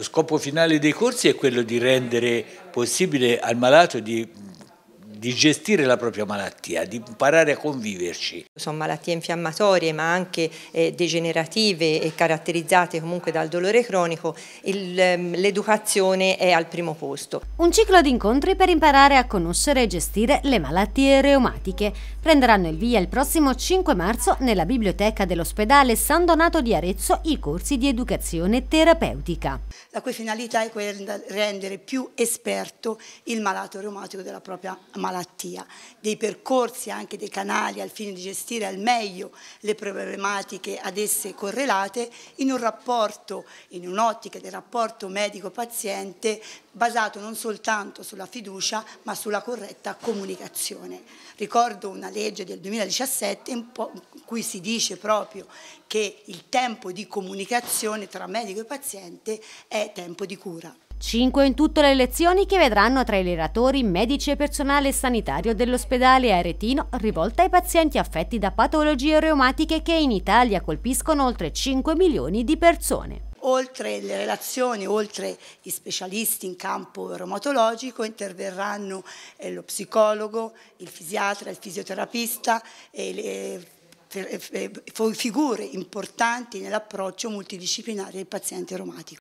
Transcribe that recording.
Lo scopo finale dei corsi è quello di rendere possibile al malato di di gestire la propria malattia, di imparare a conviverci. Sono malattie infiammatorie ma anche eh, degenerative e caratterizzate comunque dal dolore cronico, ehm, l'educazione è al primo posto. Un ciclo di incontri per imparare a conoscere e gestire le malattie reumatiche. Prenderanno il via il prossimo 5 marzo nella biblioteca dell'ospedale San Donato di Arezzo i corsi di educazione terapeutica. La cui finalità è quella di rendere più esperto il malato reumatico della propria malattia malattia, dei percorsi anche dei canali al fine di gestire al meglio le problematiche ad esse correlate in un rapporto, in un'ottica del rapporto medico-paziente basato non soltanto sulla fiducia ma sulla corretta comunicazione. Ricordo una legge del 2017 in cui si dice proprio che il tempo di comunicazione tra medico e paziente è tempo di cura. Cinque in tutto le lezioni che vedranno tra i leratori medici e personale sanitario dell'ospedale Aretino rivolte ai pazienti affetti da patologie reumatiche che in Italia colpiscono oltre 5 milioni di persone oltre le relazioni, oltre gli specialisti in campo reumatologico, interverranno eh, lo psicologo, il fisiatra, il fisioterapista, eh, le, eh, eh, figure importanti nell'approccio multidisciplinare del paziente reumatico.